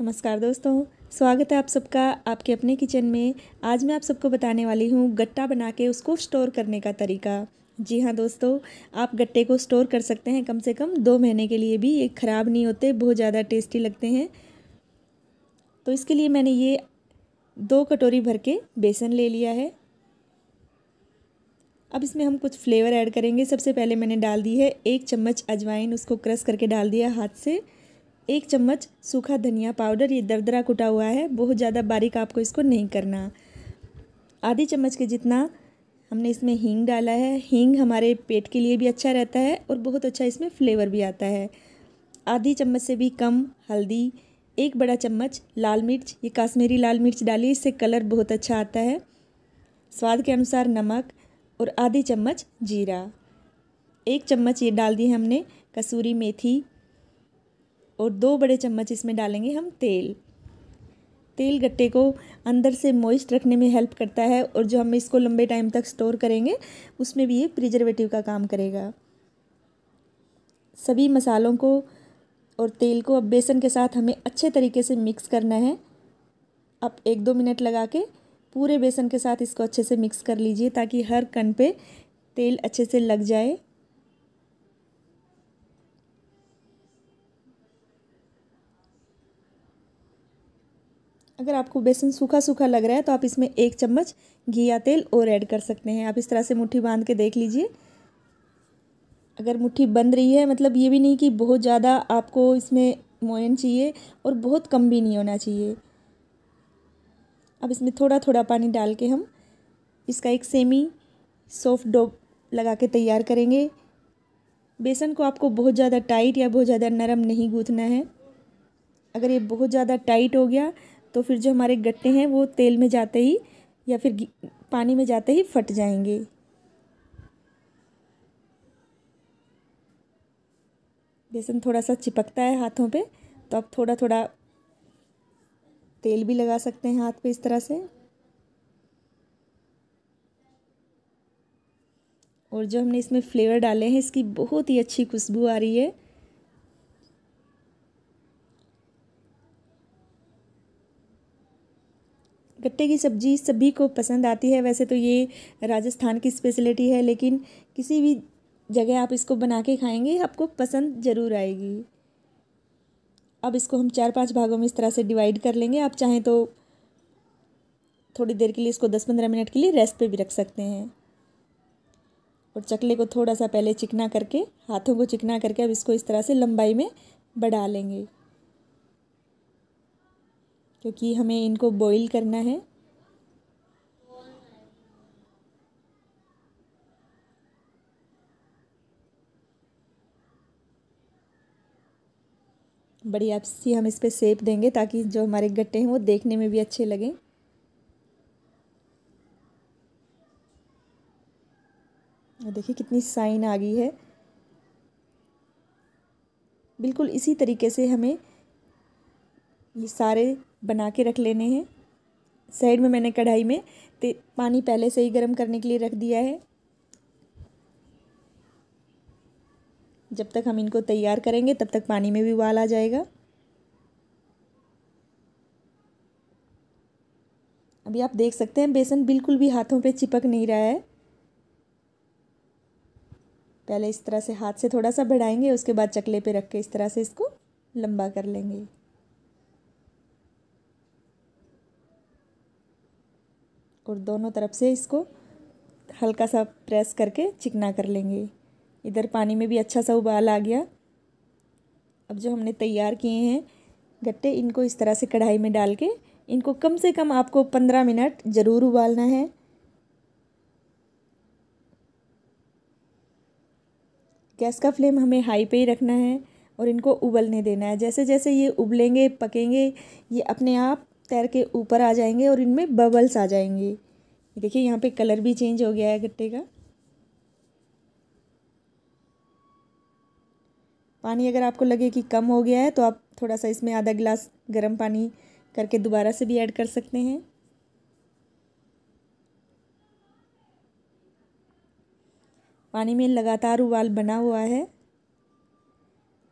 नमस्कार दोस्तों स्वागत है आप सबका आपके अपने किचन में आज मैं आप सबको बताने वाली हूँ गट्टा बना के उसको स्टोर करने का तरीका जी हाँ दोस्तों आप गट्टे को स्टोर कर सकते हैं कम से कम दो महीने के लिए भी ये ख़राब नहीं होते बहुत ज़्यादा टेस्टी लगते हैं तो इसके लिए मैंने ये दो कटोरी भर के बेसन ले लिया है अब इसमें हम कुछ फ्लेवर ऐड करेंगे सबसे पहले मैंने डाल दी है एक चम्मच अजवाइन उसको क्रश करके डाल दिया हाथ से एक चम्मच सूखा धनिया पाउडर ये दरदरा कुटा हुआ है बहुत ज़्यादा बारीक आपको इसको नहीं करना आधी चम्मच के जितना हमने इसमें हींग डाला है हींग हमारे पेट के लिए भी अच्छा रहता है और बहुत अच्छा इसमें फ्लेवर भी आता है आधी चम्मच से भी कम हल्दी एक बड़ा चम्मच लाल मिर्च ये काश्मीरी लाल मिर्च डाली इससे कलर बहुत अच्छा आता है स्वाद के अनुसार नमक और आधी चम्मच जीरा एक चम्मच ये डाल दी हमने कसूरी मेथी और दो बड़े चम्मच इसमें डालेंगे हम तेल तेल गट्टे को अंदर से मॉइस्ट रखने में हेल्प करता है और जो हम इसको लंबे टाइम तक स्टोर करेंगे उसमें भी ये प्रिजर्वेटिव का काम करेगा सभी मसालों को और तेल को अब बेसन के साथ हमें अच्छे तरीके से मिक्स करना है अब एक दो मिनट लगा के पूरे बेसन के साथ इसको अच्छे से मिक्स कर लीजिए ताकि हर कण पे तेल अच्छे से लग जाए अगर आपको बेसन सूखा सूखा लग रहा है तो आप इसमें एक चम्मच घी या तेल और ऐड कर सकते हैं आप इस तरह से मुट्ठी बांध के देख लीजिए अगर मुट्ठी बंद रही है मतलब ये भी नहीं कि बहुत ज़्यादा आपको इसमें मोयन चाहिए और बहुत कम भी नहीं होना चाहिए अब इसमें थोड़ा थोड़ा पानी डाल के हम इसका एक सेमी सॉफ्ट डो लगा के तैयार करेंगे बेसन को आपको बहुत ज़्यादा टाइट या बहुत ज़्यादा नरम नहीं गूँथना है अगर ये बहुत ज़्यादा टाइट हो गया तो फिर जो हमारे गट्टे हैं वो तेल में जाते ही या फिर पानी में जाते ही फट जाएंगे बेसन थोड़ा सा चिपकता है हाथों पे तो आप थोड़ा थोड़ा तेल भी लगा सकते हैं हाथ पे इस तरह से और जो हमने इसमें फ्लेवर डाले हैं इसकी बहुत ही अच्छी खुशबू आ रही है गट्टे की सब्ज़ी सभी को पसंद आती है वैसे तो ये राजस्थान की स्पेशलिटी है लेकिन किसी भी जगह आप इसको बना के खाएंगे आपको पसंद ज़रूर आएगी अब इसको हम चार पांच भागों में इस तरह से डिवाइड कर लेंगे आप चाहें तो थोड़ी देर के लिए इसको दस पंद्रह मिनट के लिए रेस्ट पे भी रख सकते हैं और चकले को थोड़ा सा पहले चिकना करके हाथों को चिकना करके अब इसको इस तरह से लंबाई में बढ़ा लेंगे क्योंकि हमें इनको बॉईल करना है बड़ी आप सी हम इस पर सेप देंगे ताकि जो हमारे गट्टे हैं वो देखने में भी अच्छे लगें और देखिए कितनी साइन आ गई है बिल्कुल इसी तरीके से हमें ये सारे बना के रख लेने हैं साइड में मैंने कढ़ाई में पानी पहले से ही गर्म करने के लिए रख दिया है जब तक हम इनको तैयार करेंगे तब तक पानी में भी उबाल आ जाएगा अभी आप देख सकते हैं बेसन बिल्कुल भी हाथों पे चिपक नहीं रहा है पहले इस तरह से हाथ से थोड़ा सा बढ़ाएंगे उसके बाद चकले पे रख के इस तरह से इसको लंबा कर लेंगे और दोनों तरफ से इसको हल्का सा प्रेस करके चिकना कर लेंगे इधर पानी में भी अच्छा सा उबाल आ गया अब जो हमने तैयार किए हैं गट्टे इनको इस तरह से कढ़ाई में डाल के इनको कम से कम आपको पंद्रह मिनट ज़रूर उबालना है गैस का फ्लेम हमें हाई पे ही रखना है और इनको उबलने देना है जैसे जैसे ये उबलेंगे पकेंगे ये अपने आप तैर के ऊपर आ जाएंगे और इनमें बबल्स आ जाएंगे देखिए यहाँ पे कलर भी चेंज हो गया है गट्टे का पानी अगर आपको लगे कि कम हो गया है तो आप थोड़ा सा इसमें आधा गिलास गर्म पानी करके दोबारा से भी ऐड कर सकते हैं पानी में लगातार उबाल बना हुआ है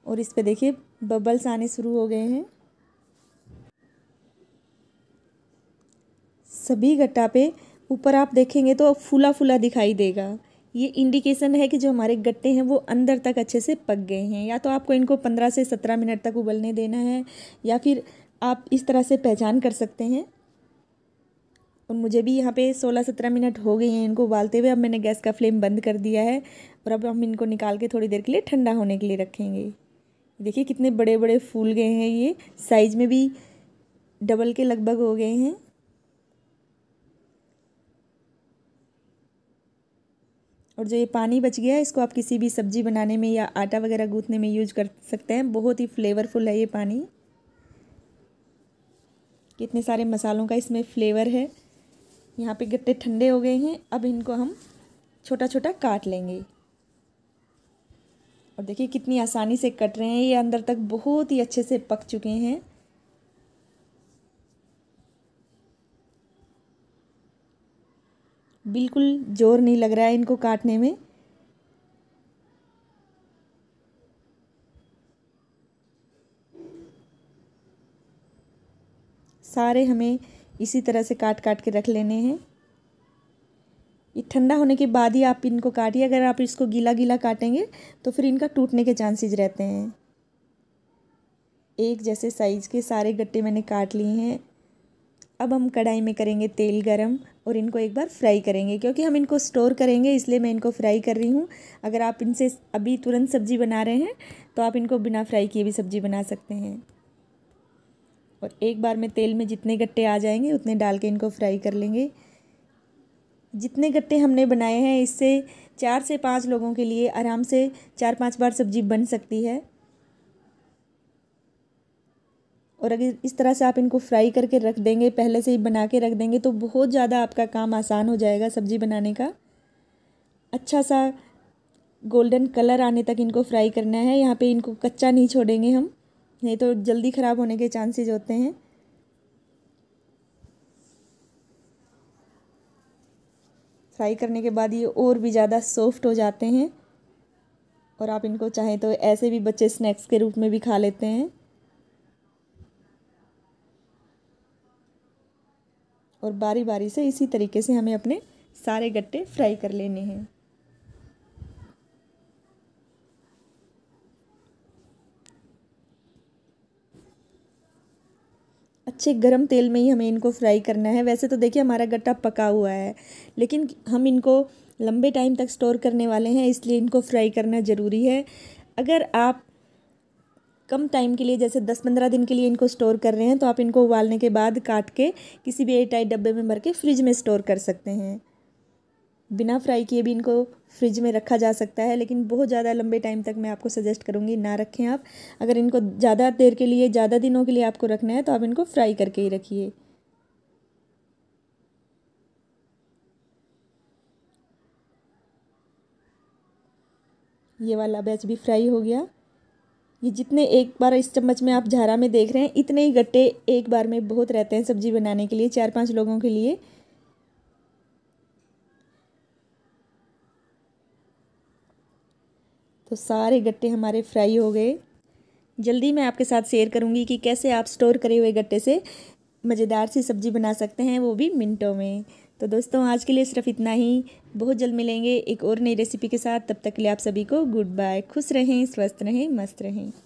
और इस पर देखिए बबल्स आने शुरू हो गए हैं सभी गट्टा पे ऊपर आप देखेंगे तो फूला फूला दिखाई देगा ये इंडिकेशन है कि जो हमारे गट्टे हैं वो अंदर तक अच्छे से पक गए हैं या तो आपको इनको पंद्रह से सत्रह मिनट तक उबलने देना है या फिर आप इस तरह से पहचान कर सकते हैं और मुझे भी यहाँ पे सोलह सत्रह मिनट हो गए हैं इनको उबालते हुए अब मैंने गैस का फ्लेम बंद कर दिया है और अब हम इनको निकाल के थोड़ी देर के लिए ठंडा होने के लिए रखेंगे देखिए कितने बड़े बड़े फूल गए हैं ये साइज़ में भी डबल के लगभग हो गए हैं और जो ये पानी बच गया है इसको आप किसी भी सब्ज़ी बनाने में या आटा वगैरह गूँथने में यूज कर सकते हैं बहुत ही फ्लेवरफुल है ये पानी कितने सारे मसालों का इसमें फ्लेवर है यहाँ पे गट्टे ठंडे हो गए हैं अब इनको हम छोटा छोटा काट लेंगे और देखिए कितनी आसानी से कट रहे हैं ये अंदर तक बहुत ही अच्छे से पक चुके हैं बिल्कुल जोर नहीं लग रहा है इनको काटने में सारे हमें इसी तरह से काट काट के रख लेने हैं ये ठंडा होने के बाद ही आप इनको काटिए अगर आप इसको गीला गीला काटेंगे तो फिर इनका टूटने के चांसेस रहते हैं एक जैसे साइज़ के सारे गट्टे मैंने काट लिए हैं अब हम कढ़ाई में करेंगे तेल गरम और इनको एक बार फ्राई करेंगे क्योंकि हम इनको स्टोर करेंगे इसलिए मैं इनको फ्राई कर रही हूँ अगर आप इनसे अभी तुरंत सब्ज़ी बना रहे हैं तो आप इनको बिना फ्राई किए भी सब्ज़ी बना सकते हैं और एक बार में तेल में जितने गट्टे आ जाएंगे उतने डाल के इनको फ्राई कर लेंगे जितने गट्टे हमने बनाए हैं इससे चार से पाँच लोगों के लिए आराम से चार पाँच बार सब्ज़ी बन सकती है और अगर इस तरह से आप इनको फ्राई करके रख देंगे पहले से ही बना के रख देंगे तो बहुत ज़्यादा आपका काम आसान हो जाएगा सब्ज़ी बनाने का अच्छा सा गोल्डन कलर आने तक इनको फ्राई करना है यहाँ पे इनको कच्चा नहीं छोड़ेंगे हम नहीं तो जल्दी ख़राब होने के चांसेज होते हैं फ्राई करने के बाद ये और भी ज़्यादा सॉफ्ट हो जाते हैं और आप इनको चाहें तो ऐसे भी बच्चे स्नैक्स के रूप में भी खा लेते हैं और बारी बारी से इसी तरीके से हमें अपने सारे गट्टे फ्राई कर लेने हैं अच्छे गरम तेल में ही हमें इनको फ्राई करना है वैसे तो देखिए हमारा गट्टा पका हुआ है लेकिन हम इनको लंबे टाइम तक स्टोर करने वाले हैं इसलिए इनको फ्राई करना ज़रूरी है अगर आप कम टाइम के लिए जैसे दस पंद्रह दिन के लिए इनको स्टोर कर रहे हैं तो आप इनको उबालने के बाद काट के किसी भी एयर टाइट डब्बे में भर के फ्रिज में स्टोर कर सकते हैं बिना फ्राई किए भी इनको फ्रिज में रखा जा सकता है लेकिन बहुत ज़्यादा लंबे टाइम तक मैं आपको सजेस्ट करूँगी ना रखें आप अगर इनको ज़्यादा देर के लिए ज़्यादा दिनों के लिए आपको रखना है तो आप इनको फ्राई करके ही रखिए ये वाला बैच भी फ्राई हो गया ये जितने एक बार इस चम्मच में आप झारा में देख रहे हैं इतने ही गट्टे एक बार में बहुत रहते हैं सब्जी बनाने के लिए चार पांच लोगों के लिए तो सारे गट्टे हमारे फ्राई हो गए जल्दी मैं आपके साथ शेयर करूंगी कि कैसे आप स्टोर करे हुए गट्टे से मज़ेदार सी सब्ज़ी बना सकते हैं वो भी मिनटों में तो दोस्तों आज के लिए सिर्फ इतना ही बहुत जल्द मिलेंगे एक और नई रेसिपी के साथ तब तक के लिए आप सभी को गुड बाय खुश रहें स्वस्थ रहें मस्त रहें